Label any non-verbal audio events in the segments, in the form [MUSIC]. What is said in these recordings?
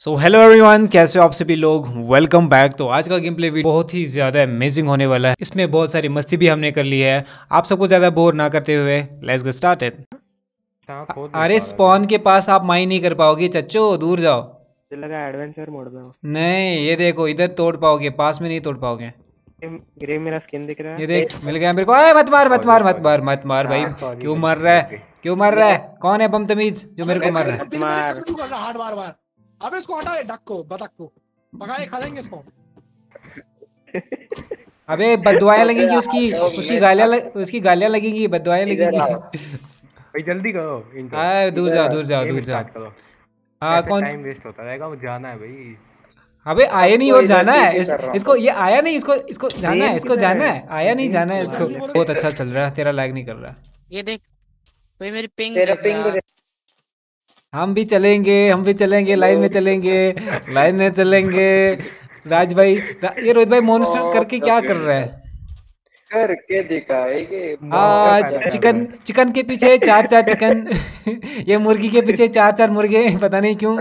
So hello everyone कैसे हो आप सभी लोग वेलकम बैक तो आज का गेम प्ले वीडियो बहुत ही ज़्यादा अमेजिंग होने वाला है इसमें बहुत सारी मस्ती भी हमने कर ली है आप सबको ज़्यादा बोर ना करते हुए लेट्स गेट स्टार्टेड अरे स्पॉन के पास आप माइन नहीं कर पाओगे चच्चो दूर जाओ लगा एडवेंचर मोड में नहीं ये देखो इधर तोड़ पाओगे पास में नहीं तोड़ पाओगे ये देख मिल गया मेरे को अरे मत मार मत मार मत मार मत मार भाई क्यों मर रहा है क्यों मर रहा है कौन है बमतमीज जो मेरे को मर रहा है अब इसको हटा हटाए डक को बतख को पकाए खा लेंगे इसको [LAUGHS] अबे बदवाएं लगेंगी [LAUGHS] उसकी उसकी गालियां लग, उसकी गालियां लगेंगी बदवाएं लगेंगी [LAUGHS] भाई जल्दी करो इनको हां दूर जा दूर जा दूर जा हां कौन टाइम वेस्ट होता रहेगा वो जाना है भाई अबे आए नहीं और जाना है इस, इसको ये आया नहीं इसको इसको जाना है इसको जाना है आया नहीं जाना है इसको बहुत अच्छा चल रहा है तेरा लैग नहीं कर रहा ये देख भाई मेरी पिंग तेरा पिंग हम भी चलेंगे हम भी चलेंगे लाइन में चलेंगे लाइन में चलेंगे राज भाई ये रोहित भाई मोनस्टर हाँ, करके क्या कर रहा है करके दिखाएंगे हाँ, आज चिकन चिकन के पीछे चार चार चिकन [LAUGHS] ये मुर्गी के पीछे चार चार मुर्गे पता नहीं क्यों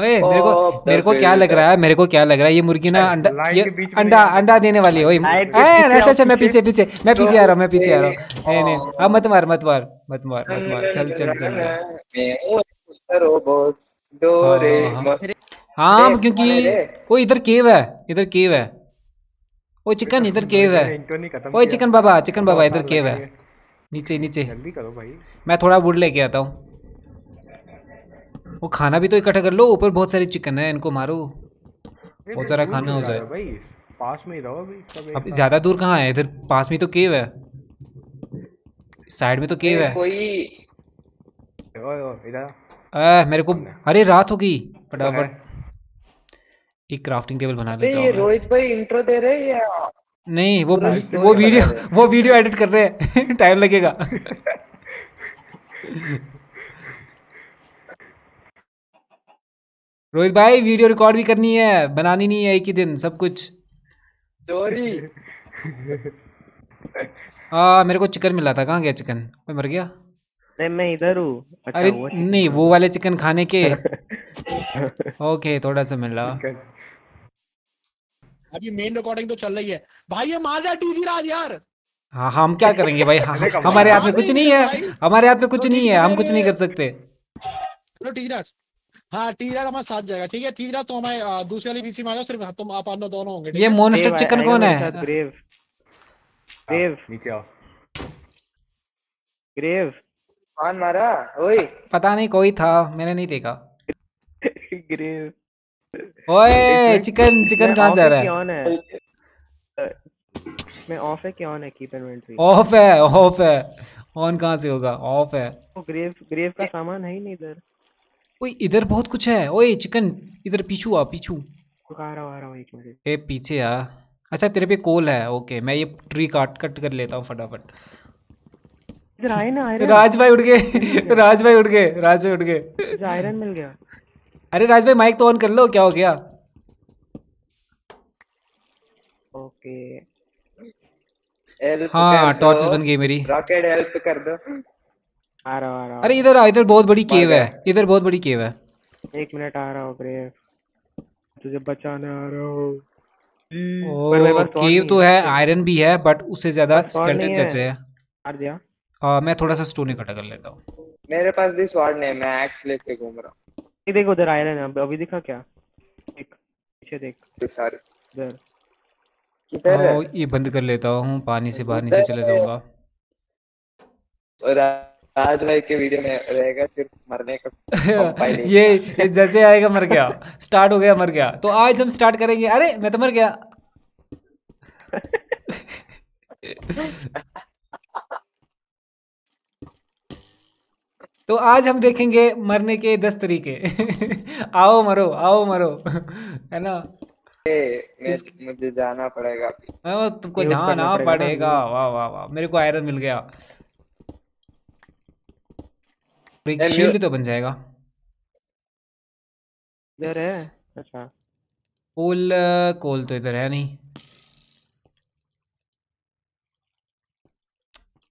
ओए मेरे को मेरे को क्या लग रहा है मेरे को क्या लग रहा है ये मुर्गी ना अच्छा, अंडा अंडा अंडा देने वाली है ओए अच्छा अच्छा मैं पीछे पीछे मैं पीछे आ रहा हूँ मैं पीछे आ रहा हूँ नहीं नहीं अब मत मार मत मार मत मार मत मार चल चल चल हाँ, हाँ।, हाँ क्योंकि वो इधर केव है इधर केव है वो चिकन इधर केव है वो चिकन बाबा चिकन बाबा इधर केव है नीचे नीचे जल्दी करो भाई मैं थोड़ा वुड लेके आता हूँ वो खाना भी तो इकट्ठा कर लो ऊपर बहुत सारी चिकन है इनको मारो बहुत सारा खाना हो जाए भाई पास में ही रहो अब ज्यादा दूर कहाँ है इधर पास में तो केव है साइड में तो केव है कोई आ, मेरे को अरे रात होगी फटाफट तो एक क्राफ्टिंग टेबल बना लेता हूं रोहित भाई इंट्रो दे रहे हैं या नहीं वो वो वीडियो वो वीडियो एडिट कर रहे हैं टाइम [LAUGHS] लगेगा [LAUGHS] रोहित भाई वीडियो रिकॉर्ड भी करनी है बनानी नहीं है एक ही दिन सब कुछ सॉरी हाँ मेरे को चिकन मिला था कहाँ गया चिकन मैं मर गया नहीं मैं इधर हूँ अच्छा, अरे नहीं वो वाले चिकन खाने के ओके [LAUGHS] थोड़ा सा मिला अभी मेन रिकॉर्डिंग तो चल रही है भाई ये मार रहा डीजी राज यार हाँ, हाँ हम क्या करेंगे भाई [LAUGHS] हमारे हाथ में कुछ तो नहीं है तो हमारे हाथ में कुछ नहीं है हम कुछ नहीं कर सकते हेलो डीजी राज हाँ टीजरा हमारे साथ जाएगा ठीक है टीजरा तो हमारे दूसरे वाली बीसी में आ जाओ सिर्फ तुम आप दोनों दोनों होंगे ये मोनस्टर चिकन कौन है ग्रेव ग्रेव नीचे आओ ग्रेव कौन मारा ओए पता नहीं कोई था मैंने नहीं देखा ग्रेव [LAUGHS] ओए [LAUGHS] चिकन चिकन कहाँ जा रहा है मैं ऑफ है कि ऑन है कीपर इन्वेंटरी ऑफ है ऑफ है ऑन कहाँ से होगा ऑफ है ग्रेव ग्रेव का सामान है ही नहीं इधर ओए इधर बहुत कुछ है ओए चिकन इधर पीछू आ पीछू आ रहा आ रहा एक मिनट ए पीछे आ अच्छा तेरे पे कोल है ओके मैं ये ट्री काट कट कर लेता हूँ फटाफट इधर आए ना आयरन राज भाई उठ गए राज भाई उठ गए राज भाई उठ गए आयरन मिल गया अरे राज भाई माइक तो ऑन कर लो क्या हो गया ओके हाँ टॉर्चेस बन गई मेरी रॉकेट हेल्प कर दो आ रहा आ रहा अरे इधर आ इधर बहुत बड़ी केव है इधर बहुत बड़ी केव है एक मिनट आ रहा हूँ ब्रेव तुझे बचाने आ रहा हूँ केव तो है आयरन भी है बट उससे ज्यादा स्केलेटन चचे है मार दिया हाँ मैं थोड़ा सा स्टोन इकट्ठा कर लेता हूँ मेरे पास भी स्वॉर्ड नहीं मैं एक्स लेके घूम रहा हूँ ये देख उधर आयरन है अभी दिखा क्या एक पीछे देख सारे इधर किधर ये बंद कर लेता हूँ पानी से बाहर नीचे चले जाऊंगा और ताज भाई के वीडियो में रहेगा सिर्फ मरने का [LAUGHS] ये, ये जैसे आएगा मर गया स्टार्ट हो गया मर गया तो आज हम स्टार्ट करेंगे अरे मैं तो मर गया तो आज हम देखेंगे मरने के दस तरीके आओ मरो आओ मरो है ना मुझे जाना पड़ेगा तुमको जाना पड़ेगा वाह वाह वाह मेरे को आयरन मिल गया एक शील्ड तो बन जाएगा इधर है अच्छा कोल कोल uh, तो इधर है नहीं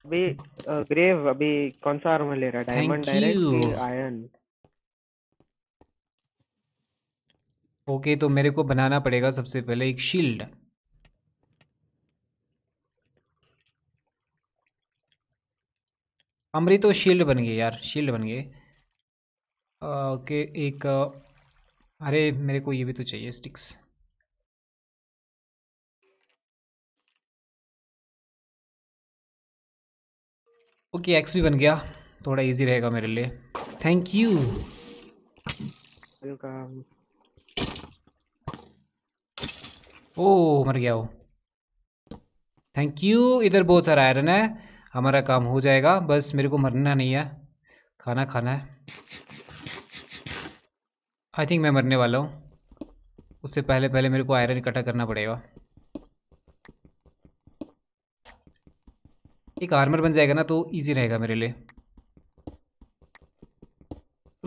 अभी ग्रेव uh, अभी कौन सा आर्मर ले रहा है diamond direct iron okay okay, तो मेरे को बनाना पड़ेगा सबसे पहले एक शील्ड हम्म अमरी तो शील्ड बन गई यार शील्ड बन गए ओके एक अरे मेरे को ये भी तो चाहिए स्टिक्स ओके एक्स भी बन गया थोड़ा इजी रहेगा मेरे लिए थैंक यू वेलकम ओ मर गया वो थैंक यू इधर बहुत सारा आयरन है हमारा काम हो जाएगा बस मेरे को मरना नहीं है खाना खाना है आई थिंक मैं मरने वाला हूँ उससे पहले पहले मेरे को आयरन इकट्ठा करना पड़ेगा एक आर्मर बन जाएगा ना तो इजी रहेगा मेरे लिए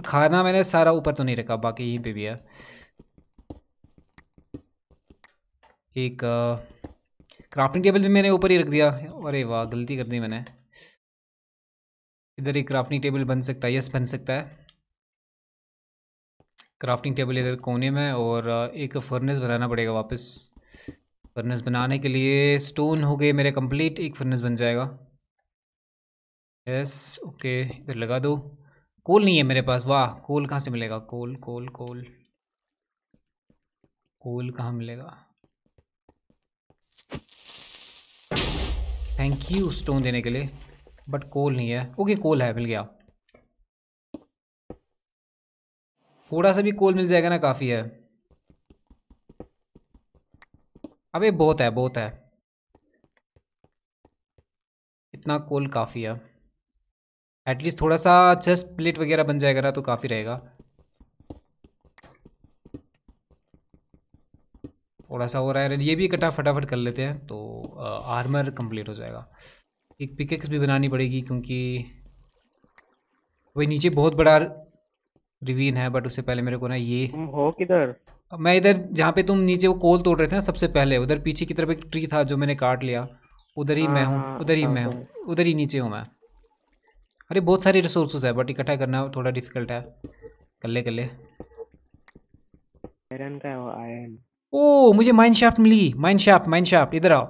खाना मैंने सारा ऊपर तो नहीं रखा बाकी यहीं पे भी है एक क्राफ्टिंग टेबल भी मैंने ऊपर ही रख दिया अरे वाह गलती कर दी मैंने इधर एक क्राफ्टिंग टेबल बन सकता है यस बन सकता है क्राफ्टिंग टेबल इधर कोने में और एक फर्नेस बनाना पड़ेगा वापस फर्नेस बनाने के लिए स्टोन हो गए मेरे कंप्लीट एक फर्नेस बन जाएगा यस ओके इधर लगा दो कोल नहीं है मेरे पास वाह कोल कहाँ से मिलेगा कोल कोल कोल कोल कहाँ मिलेगा थैंक यू स्टोन देने के लिए बट कोल नहीं है ओके कोल है मिल गया थोड़ा सा भी कोल मिल जाएगा ना काफ़ी है अबे बहुत है बहुत है इतना कोल काफ़ी है एटलीस्ट थोड़ा सा चेस्ट प्लेट वगैरह बन जाएगा ना तो काफ़ी रहेगा थोड़ा सा हो रहा है ये भी इकट्ठा फटाफट कर लेते हैं तो आर्मर कंप्लीट हो जाएगा एक पिकेक्स भी बनानी पड़ेगी क्योंकि वही नीचे बहुत बड़ा रिवीन है बट उससे पहले मेरे को ना ये हो किधर मैं इधर जहाँ पे तुम नीचे वो कोल तोड़ रहे थे ना सबसे पहले उधर पीछे की तरफ एक ट्री था जो मैंने काट लिया उधर ही हाँ, मैं हूँ हाँ, उधर ही हाँ, मैं हूँ उधर ही नीचे हूँ मैं अरे बहुत सारे रिसोर्सेज है बट इकट्ठा करना थोड़ा डिफिकल्ट है कल्ले कल्ले आयरन का है वो आयरन ओ मुझे माइन शाफ्ट मिली माइन शाफ्ट माइन शाफ्ट इधर आओ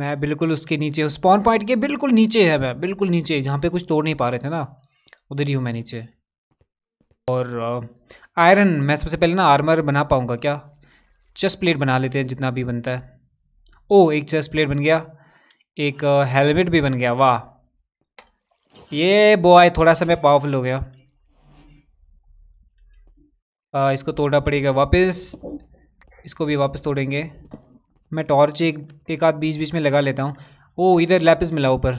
मैं बिल्कुल उसके नीचे हूँ स्पॉन पॉइंट के बिल्कुल नीचे है मैं बिल्कुल नीचे जहाँ पे कुछ तोड़ नहीं पा रहे थे ना उधर ही हूँ मैं नीचे और आयरन मैं सबसे पहले ना आर्मर बना पाऊँगा क्या चेस्ट प्लेट बना लेते हैं जितना भी बनता है ओ एक चेस्ट प्लेट बन गया एक हेलमेट भी बन गया वाह ये बॉय थोड़ा सा मैं पावरफुल हो गया आ, इसको तोड़ना पड़ेगा वापस इसको भी वापस तोड़ेंगे मैं टॉर्च एक एक आध बीच बीच में लगा लेता हूँ ओ इधर लैपिस मिला ऊपर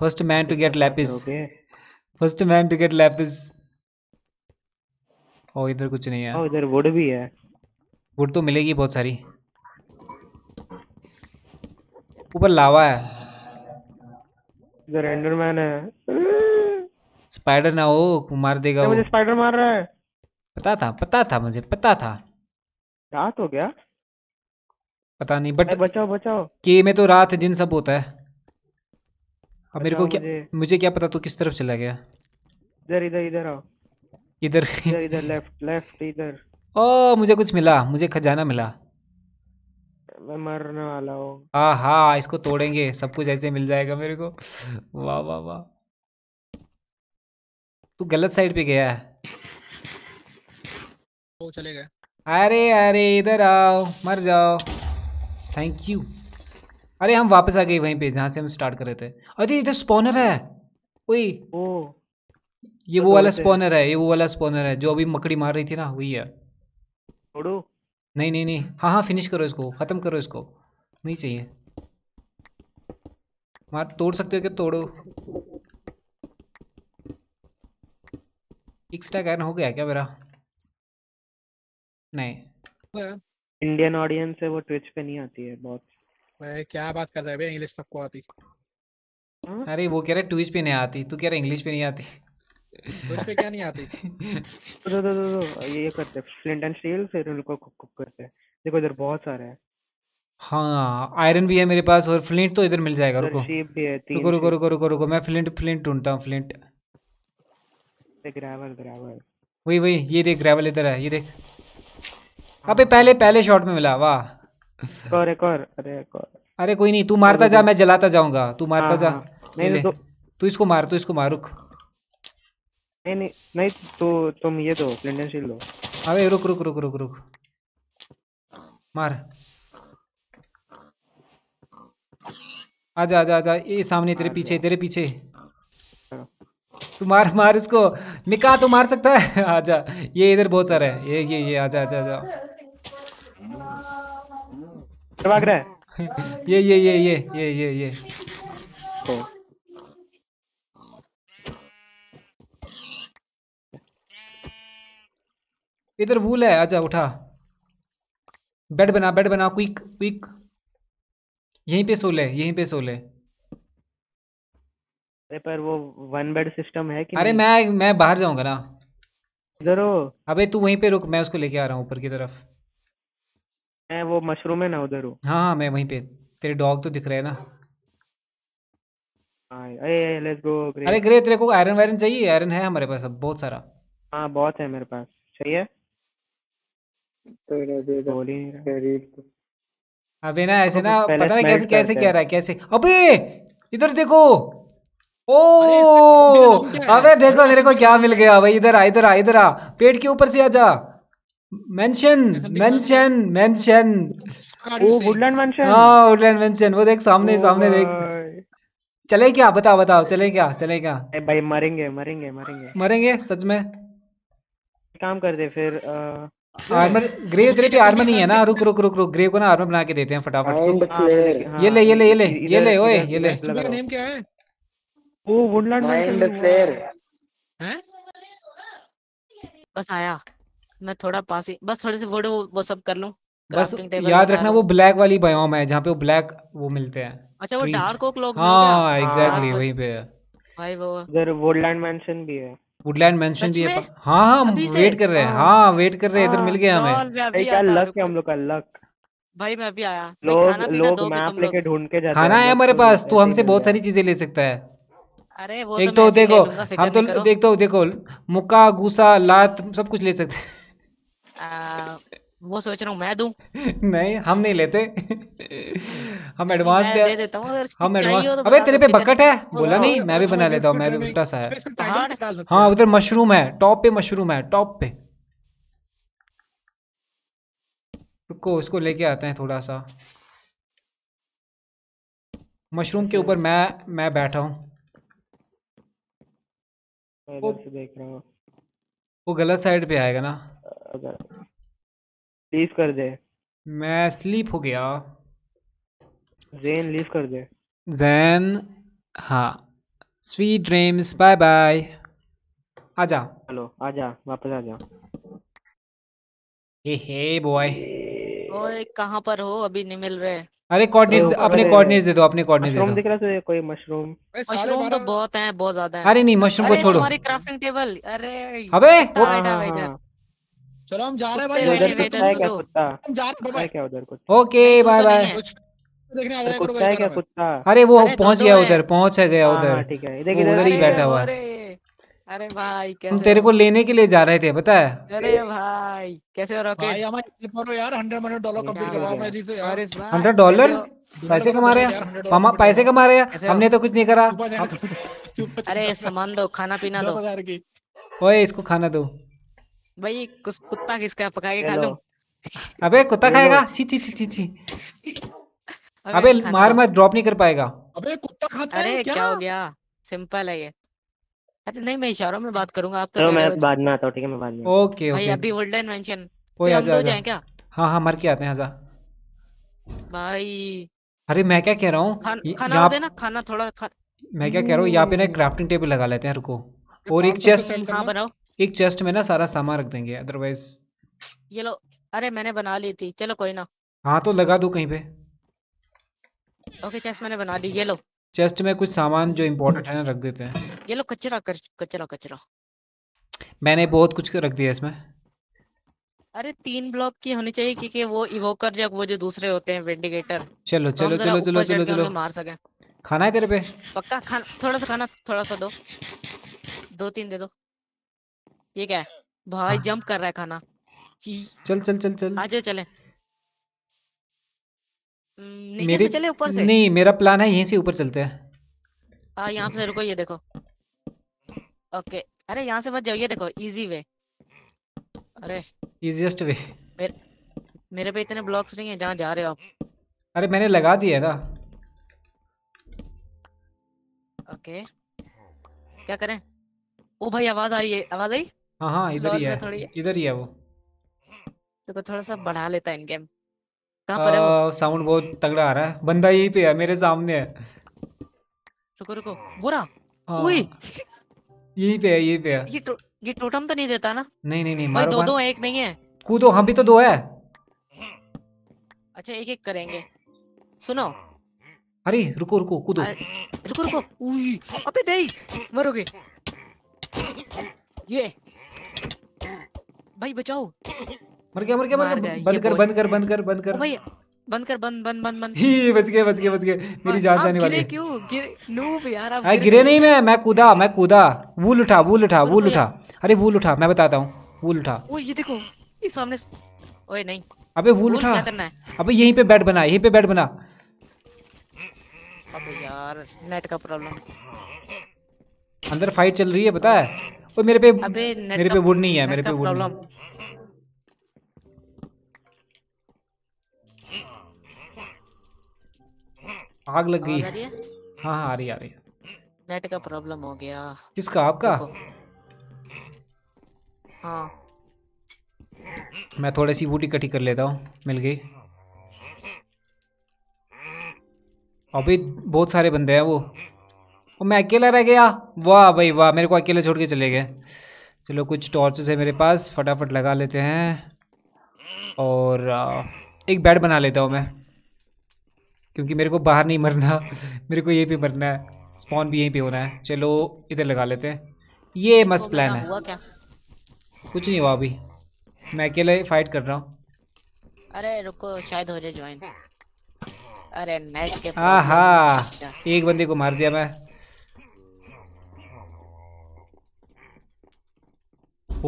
first man to get lapis first man to get lapis ओ इधर कुछ नहीं है इधर वुड भी है वुड तो मिलेगी बहुत सारी ऊपर लावा है इधर एंडरमैन है स्पाइडर ना हो मार देगा मुझे स्पाइडर मार रहा है पता था पता था मुझे पता था रात हो गया पता नहीं बट बचाओ बचाओ के में तो रात दिन सब होता है अब मेरे को क्या मुझे, मुझे क्या पता तू तो किस तरफ चला गया इधर इधर इधर आओ इधर इधर इधर लेफ्ट लेफ्ट इधर ओ मुझे कुछ मिला मुझे खजाना मिला मैं मरने वाला हूँ हाँ हाँ इसको तोड़ेंगे सब कुछ ऐसे मिल जाएगा मेरे को वाह वाह वाह वा। तू गलत साइड पे गया है वो तो चले गए अरे अरे इधर आओ मर जाओ थैंक यू अरे हम वापस आ गए वहीं पे जहाँ से हम स्टार्ट कर रहे थे अरे इधर स्पॉनर है ओए ओ ये तो वो वाला स्पॉनर है ये वो वाला स्पॉनर है जो अभी मकड़ी मार रही थी ना वही है छोड़ो नहीं नहीं नहीं हाँ हाँ फिनिश करो इसको ख़त्म करो इसको नहीं चाहिए मार तोड़ सकते हो क्या तोड़ो एक एक्स्ट्रा एन हो गया क्या मेरा नहीं इंडियन हाँ। ऑडियंस है वो ट्विच पे नहीं आती है बहुत भाई क्या बात कर रहे हैं इंग्लिश सबको आती हा? अरे वो कह रहे ट्विच पे नहीं आती तू कह रहा इंग्लिश पे नहीं आती ट्विच पे क्या नहीं आती [LAUGHS] तो, तो तो तो ये करते फ्लिंट एंड स्टील फिर उनको कुक कुक करते देखो इधर बहुत सारे हैं हाँ आयरन भी है मेरे पास और फ्लिंट तो इधर मिल जाएगा रुको रुको रुको रुको रुको रुको मैं फ्लिंट फ्लिंट ढूंढता हूँ फ्लिंट ग्रेवल ग्रेवल वही वही ये देख ग्रेवल इधर है ये देख हाँ। अबे पहले पहले शॉट में मिला वाह और एक और अरे एक और अरे कोई नहीं तू मारता जा मैं जलाता जाऊंगा तू मारता जा हाँ, हाँ। नहीं तो तू इसको मार तू इसको मार रुक नहीं नहीं नहीं तो तुम ये दो फ्लिंट शील शील्ड दो अबे रुक रुक रुक रुक रुक मार आजा आजा आजा ये सामने तेरे पीछे तेरे पीछे तू मार मार इसको मिका तो मार सकता है [LAUGHS] आजा ये इधर बहुत सारे हैं ये ये ये आजा आजा आजा भाग रहे [LAUGHS] ये ये ये ये ये ये ये इधर भूल है आजा उठा बेड बना बेड बना क्विक क्विक यहीं पे सो ले यहीं पे सो ले अरे पर वो वन बेड सिस्टम है कि अरे मैं मैं बाहर जाऊंगा ना इधर हो अबे तू वहीं पे रुक मैं उसको लेके आ रहा हूँ ऊपर की तरफ मैं वो मशरूम है ना उधर हूँ हाँ हाँ मैं वहीं पे तेरे डॉग तो दिख रहे हैं ना हाँ, अरे लेट्स गो ग्रे अरे ग्रे तेरे को आयरन वायरन चाहिए आयरन है हमारे पास अब बहुत सारा हाँ बहुत है मेरे पास चाहिए तो- अबे ना ऐसे तो ना पता नहीं कैसे कैसे कह रहा है कैसे अबे इधर देखो ओ अबे देखो मेरे को क्या मिल गया भाई इधर आ इधर आ इधर आ पेट के ऊपर से आ जा मेंशन मेंशन मेंशन ओ वुडलैंड मेंशन हां वुडलैंड मेंशन वो देख सामने सामने देख चले क्या बताओ बताओ चले क्या चले क्या भाई मरेंगे मरेंगे मरेंगे मरेंगे सच में काम कर दे फिर आर्मर ग्रेव तेरे पे आर्मर नहीं है ना रुक रुक रुक रुक ग्रेव को ना आर्मर बना के देते हैं फटाफट हाँ, हाँ, ये ले ये ले ये ले ये ले ओए ये ले नेम क्या है ओ वुडलैंड माइंड फ्लेयर हैं बस आया मैं थोड़ा पास ही बस थोड़े से वुड वो सब कर लूं बस याद रखना वो ब्लैक वाली बायोम है जहां पे वो ब्लैक वो मिलते हैं अच्छा वो डार्क ओक लोग हां एग्जैक्टली हाँ, वहीं पे है भाई वो इधर वुडलैंड मेंशन भी है वुडलैंड मेंशन भी है हाँ हां हम वेट कर रहे हैं हां वेट हाँ, कर रहे हैं इधर मिल गया हाँ, हमें क्या लक है हम लोग का लक भाई मैं अभी आया लोग लोग मैप लेके ढूंढ के जाते खाना है हमारे पास तू तो हमसे बहुत सारी चीजें ले सकता है अरे वो तो एक तो, देखो हम तो देखते हो देखो मुक्का गुस्सा लात सब कुछ ले सकते वो सोच रहा हूँ मैं दू [LAUGHS] नहीं हम नहीं लेते हम एडवांस दे देता हूँ हम एडवांस तो अबे तेरे पे बकेट है बोला तो नहीं मैं भी तो बना लेता हूँ मैं भी उल्टा सा है हाँ।, हाँ उधर मशरूम है टॉप पे मशरूम है टॉप पे रुको इसको लेके आते हैं थोड़ा सा मशरूम के ऊपर मैं मैं बैठा हूँ इधर देख रहा हूँ वो गलत साइड पे आएगा ना लीव कर दे मैं स्लीप हो गया जैन लीव कर दे जैन हाँ स्वीट ड्रीम्स बाय बाय आजा हेलो आजा वापस आजा हे हे बॉय ओए कहाँ पर हो अभी नहीं मिल रहे अरे कोऑर्डिनेट्स अपने कोऑर्डिनेट्स दे दो अपने कोऑर्डिनेट्स दे दो दिख रहा है कोई मशरूम मशरूम तो बहुत हैं बहुत ज्यादा हैं अरे नहीं मशरूम को छोड़ो हमारी क्राफ्टिंग टेबल अरे अबे वो बैठा भाई इधर हाँ, हाँ, हाँ। चलो हम जा रहे हैं भाई उधर तो कुत्ता है क्या कुत्ता हम जा रहे हैं बाय क्या उधर कुत्ता ओके बाय बाय तो देखने आ जाएगा कुत्ता है क्या कुत्ता अरे वो पहुंच गया उधर पहुंच गया उधर ठीक है उधर ही बैठा हुआ है अरे भाई कैसे हम तेरे को लेने के लिए जा रहे थे पता है अरे भाई कैसे हो रॉकेट भाई हमारे यार 100 मिलियन डॉलर कंप्लीट करवाओ मेरी से यार 100 डॉलर पैसे कमा रहे हैं मामा पैसे कमा रहे हैं हमने तो कुछ नहीं करा अरे सामान दो खाना पीना दो ओए इसको खाना दो भाई कुछ कुत्ता किसका पका के खा लो अबे कुत्ता खाएगा छी छी छी छी अबे मार मत ड्रॉप नहीं कर पाएगा अबे कुत्ता खाता है क्या अरे क्या हो गया सिंपल है ये अरे नहीं मैं इशारों में बात करूंगा आप तो चलो मैं बाद में आता हूँ ठीक है मैं बाद में ओके भाई ओके अभी वर्ल्ड लाइन मेंशन कोई हम आजा दो आजा जाएं क्या हाँ हाँ मर के आते हैं आजा भाई अरे मैं क्या कह रहा हूँ खान, खाना यहाँ देना खाना थोड़ा खा... मैं क्या कह रहा हूँ यहाँ पे ना क्राफ्टिंग टेबल लगा लेते हैं रुको और एक चेस्ट हाँ बनाओ एक चेस्ट में ना सारा सामान रख देंगे अदरवाइज ये लो अरे मैंने बना ली थी चलो कोई ना हाँ तो लगा दो कहीं पे ओके चेस्ट मैंने बना ली ये लो चेस्ट में कुछ सामान जो इम्पोर्टेंट है ना रख देते हैं ये लो कचरा कचरा कचरा मैंने बहुत कुछ रख दिया इसमें अरे तीन ब्लॉक की होनी चाहिए क्योंकि वो इवोकर या वो जो दूसरे होते हैं वेंडिकेटर तो चलो चलो चलो चलो चलो चलो मार सके खाना है तेरे पे पक्का खाना थोड़ा सा खाना थोड़ा सा दो दो तीन दे दो ये क्या है भाई जंप हाँ। कर रहा है खाना चल चल चल चल आज चले हम्म, नीचे मेरे... से चले ऊपर से नहीं मेरा प्लान है यहीं से ऊपर चलते हैं हाँ यहाँ से रुको ये देखो ओके अरे यहाँ से मत जाओ ये देखो इजी वे अरे इजीएस्ट वे मेरे मेरे पे इतने ब्लॉक्स नहीं है जहाँ जा रहे हो आप अरे मैंने लगा दिया है ना ओके क्या करें ओ भाई आवाज आ रही है आवाज आई हाँ हाँ इधर ही है इधर ही है वो देखो थोड़ा सा बढ़ा लेता है इन गेम कहां पर है वो साउंड बहुत तगड़ा आ रहा है बंदा यहीं पे है मेरे सामने है रुको रुको वो बोरा ओए यहीं पे है यहीं पे है ये तो, ये टोटम तो नहीं देता ना नहीं नहीं नहीं मारो दो दो एक नहीं है कूदो हम भी तो दो है अच्छा एक एक करेंगे सुनो अरे रुको रुको कूदो रुको रुको उई अबे नहीं मरोगे ये भाई बचाओ मर गया मर गया मर गया बंद कर बंद कर बंद कर बंद कर भाई बंद कर बंद बंद बंद बंद ही बच गए बच गए बच गए मेरी जान जाने वाली क्यों गिर नूब यार आप गिरे नहीं मैं मैं कूदा मैं कूदा वूल उठा वूल उठा वूल उठा अरे वूल उठा मैं बताता हूँ वूल उठा ओ ये देखो ये सामने ओए नहीं अबे वूल उठा क्या करना है अबे यहीं पे बेड बना यहीं पे बेड बना अबे यार नेट का प्रॉब्लम अंदर फाइट चल रही है पता है ओए मेरे पे मेरे पे वुड नहीं है मेरे पे वुड प्रॉब्लम आग लग गई है हाँ हाँ आ रही आ रही नेट का प्रॉब्लम हो गया किसका आपका हाँ मैं थोड़ी सी बूटी कटी कर लेता हूँ मिल गई अभी बहुत सारे बंदे हैं वो और मैं अकेला रह गया वाह भाई वाह मेरे को अकेले छोड़ के चले गए चलो कुछ टॉर्चेस है मेरे पास फटाफट लगा लेते हैं और एक बेड बना लेता हूँ मैं क्योंकि मेरे को बाहर नहीं मरना मेरे को ये पे मरना है स्पॉन भी यहीं पे होना है चलो इधर लगा लेते हैं ये मस्त प्लान है हुआ क्या? कुछ नहीं हुआ अभी मैं अकेले फाइट कर रहा हूँ अरे रुको शायद हो जाए ज्वाइन अरे नेट के हाँ एक बंदे को मार दिया मैं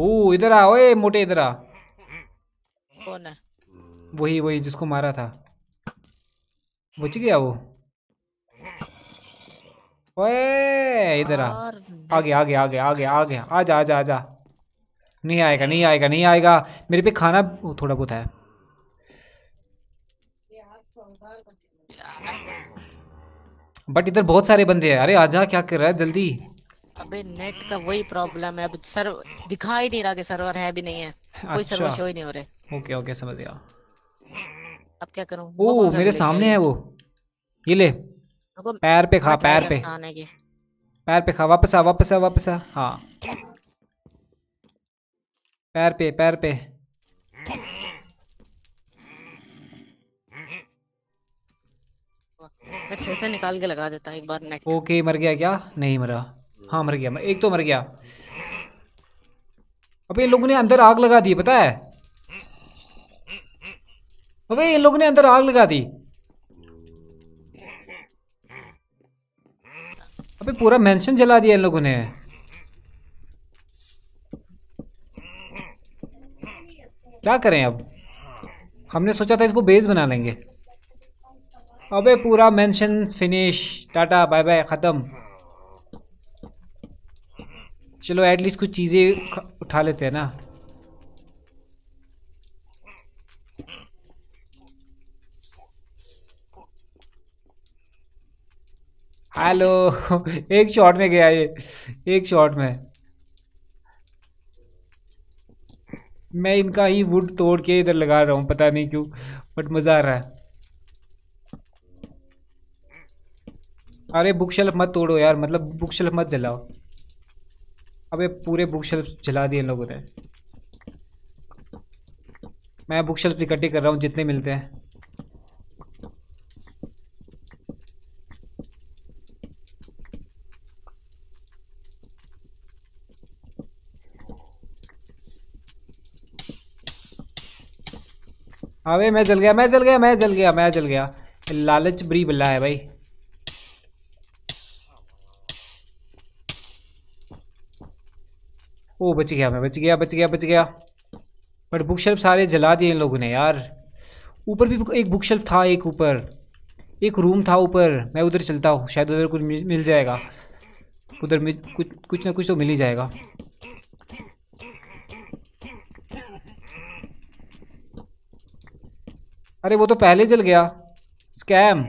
ओ इधर आ ओए मोटे इधर आ कौन है वही वही जिसको मारा था बच गया वो ओए इधर आ आ गया आ गया आ गया आ गया आ गया आ जा आ जा आ जा नहीं आएगा नहीं आएगा नहीं आएगा मेरे पे खाना थोड़ा बहुत है बट इधर बहुत सारे बंदे हैं अरे आजा क्या कर रहा है जल्दी अबे नेट का वही प्रॉब्लम है अब सर दिखाई नहीं रहा कि सर्वर है भी नहीं है अच्छा। कोई सर्वर शो ही नहीं हो रहे ओके ओके समझ गया अब क्या करूं वो ओ मेरे सामने है वो ये ले पैर पे खा पैर पे पैर पे खा वापस आ वापस आ वापस आ हाँ पैर पे पैर पे मैं फिर से निकाल के लगा देता एक बार नेट ओके मर गया क्या नहीं मरा हाँ मर गया एक तो मर गया अबे इन लोगों ने अंदर आग लगा दी पता है अबे इन लोगों ने अंदर आग लगा दी अबे पूरा मेंशन जला दिया इन लोगों ने क्या करें अब हमने सोचा था इसको बेस बना लेंगे अबे पूरा mansion finish tata bye bye ख़त्म चलो एटलीस्ट कुछ चीज़ें उठा लेते हैं ना हेलो एक शॉट में गया ये एक शॉट में मैं इनका ही वुड तोड़ के इधर लगा रहा हूँ पता नहीं क्यों बट मज़ा आ रहा है अरे बुक शेल्फ मत तोड़ो यार मतलब बुक शेल्फ मत जलाओ अबे पूरे बुक शेल्फ जला दिए इन लोगों ने मैं बुक शेल्फ इकट्ठे कर रहा हूँ जितने मिलते हैं अबे मैं जल गया मैं जल गया मैं जल गया मैं जल गया लालच बरी बल्ला है भाई ओ बच गया मैं बच गया बच गया बच गया बट बुक शेल्फ सारे जला दिए इन लोगों ने यार ऊपर भी एक बुक शेल्फ था एक ऊपर एक रूम था ऊपर मैं उधर चलता हूँ शायद उधर कुछ मिल जाएगा उधर कुछ कुछ ना कुछ तो मिल ही जाएगा अरे वो तो पहले जल गया स्कैम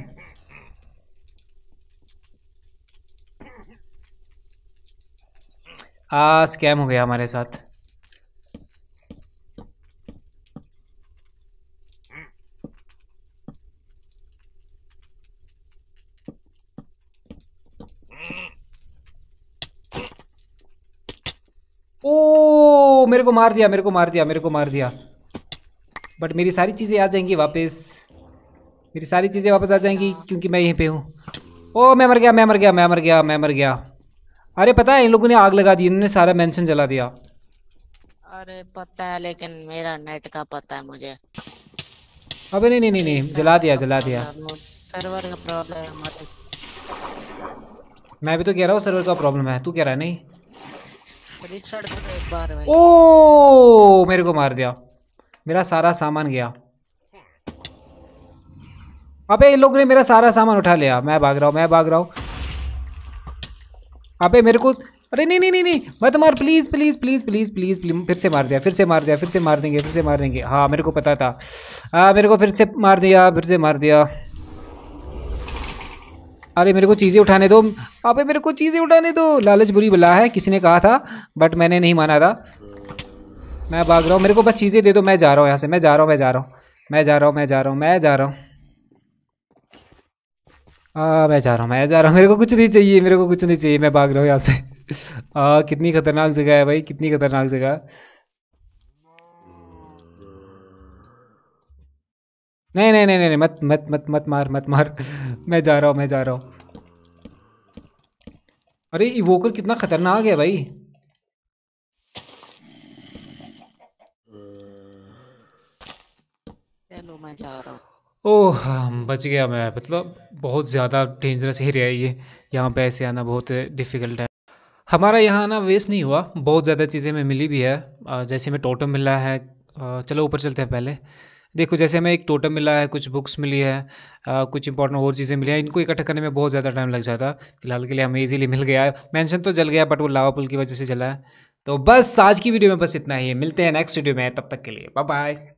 आ हाँ, स्कैम हो गया हमारे साथ ओ मेरे को मार दिया मेरे को मार दिया मेरे को मार दिया बट मेरी सारी चीज़ें आ जाएंगी वापस मेरी सारी चीज़ें वापस आ जाएंगी क्योंकि मैं यहीं पे हूँ ओ मैं मर गया मैं मर गया मैं मर गया मैं मर गया अरे पता है इन लोगों ने आग लगा दी इन्होंने सारा मेंशन जला दिया अरे पता है लेकिन मेरा नेट का पता है मुझे अबे नहीं नहीं नहीं नहीं जला दिया जला दिया सर्वर का प्रॉब्लम है मैं भी तो कह रहा हूँ सर्वर का प्रॉब्लम है तू कह रहा है नहीं ओ मेरे को मार दिया मेरा सारा सामान गया अबे इन लोगों ने मेरा सारा सामान उठा लिया मैं भाग रहा हूँ मैं भाग रहा हूँ अबे मेरे को अरे नहीं नहीं नहीं नहीं मत मार please please please please please please फिर से मार दिया फिर से मार दिया फिर से मार देंगे फिर से मार देंगे हाँ मेरे को पता था आ, मेरे को फिर से मार दिया फिर से मार दिया अरे मेरे को चीज़ें उठाने दो अबे मेरे को चीज़ें उठाने दो लालच बुरी बला है किसी ने कहा था बट मैंने नहीं माना था मैं भाग रहा हूँ मेरे को बस चीज़ें दे दो मैं जा रहा हूँ यहाँ से मैं जा रहा हूँ मैं जा रहा हूँ मैं जा रहा हूँ मैं जा रहा हूँ मैं जा रहा हूँ आ, मैं जा रहा हूँ मैं जा रहा हूँ मेरे को कुछ नहीं चाहिए मेरे को कुछ नहीं चाहिए मैं भाग रहा हूँ यहाँ से आ, कितनी खतरनाक जगह है भाई कितनी खतरनाक जगह नहीं नहीं नहीं नहीं मत मत मत मत मार मत मार मैं जा रहा हूँ मैं जा रहा हूँ अरे वोकर कितना खतरनाक है भाई करना चाह रहा हूँ ओह हाँ, बच गया मैं मतलब बहुत ज़्यादा डेंजरस एरिया है ये यहाँ पे ऐसे आना बहुत डिफ़िकल्ट है हमारा यहाँ आना वेस्ट नहीं हुआ बहुत ज़्यादा चीज़ें हमें मिली भी है जैसे हमें टोटम मिला है चलो ऊपर चलते हैं पहले देखो जैसे हमें एक टोटम मिला है कुछ बुक्स मिली है कुछ इंपॉर्टेंट और चीज़ें मिली हैं इनको इकट्ठा करने में बहुत ज़्यादा टाइम लग जाता फिलहाल के लिए हमें ईजिली मिल गया है मैंशन तो जल गया बट वो लावा पुल की वजह से जला है तो बस आज की वीडियो में बस इतना ही मिलते हैं नेक्स्ट वीडियो में तब तक के लिए बाय बाय